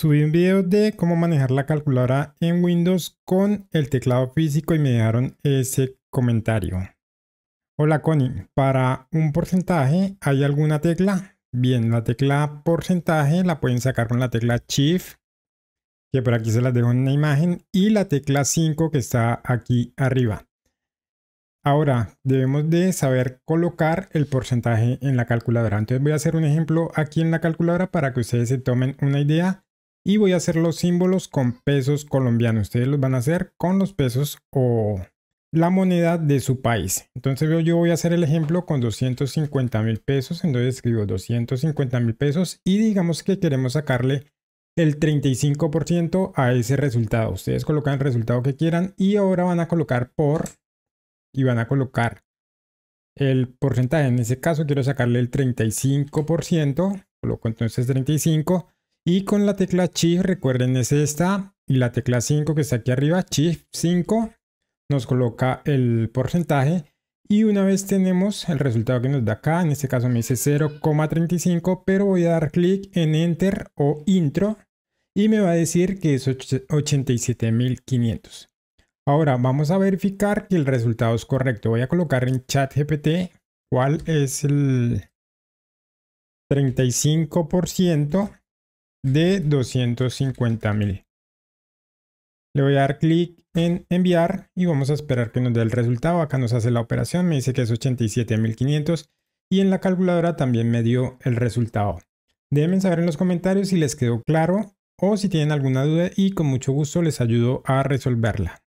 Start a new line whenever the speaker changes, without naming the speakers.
Subí un video de cómo manejar la calculadora en Windows con el teclado físico y me dejaron ese comentario. Hola Connie, para un porcentaje, ¿hay alguna tecla? Bien, la tecla porcentaje la pueden sacar con la tecla Shift, que por aquí se las dejo en una imagen, y la tecla 5 que está aquí arriba. Ahora, debemos de saber colocar el porcentaje en la calculadora. Entonces voy a hacer un ejemplo aquí en la calculadora para que ustedes se tomen una idea y voy a hacer los símbolos con pesos colombianos. Ustedes los van a hacer con los pesos o la moneda de su país. Entonces yo voy a hacer el ejemplo con 250 mil pesos. Entonces escribo 250 mil pesos y digamos que queremos sacarle el 35% a ese resultado. Ustedes colocan el resultado que quieran y ahora van a colocar por y van a colocar el porcentaje. En ese caso quiero sacarle el 35%. Coloco entonces 35 y con la tecla Shift, recuerden, es esta. Y la tecla 5 que está aquí arriba, Shift 5, nos coloca el porcentaje. Y una vez tenemos el resultado que nos da acá, en este caso me dice 0,35, pero voy a dar clic en Enter o Intro y me va a decir que es 87.500. Ahora vamos a verificar que el resultado es correcto. Voy a colocar en chat GPT cuál es el 35% de 250 mil. Le voy a dar clic en enviar y vamos a esperar que nos dé el resultado. Acá nos hace la operación, me dice que es 87.500 y en la calculadora también me dio el resultado. Déjenme saber en los comentarios si les quedó claro o si tienen alguna duda y con mucho gusto les ayudo a resolverla.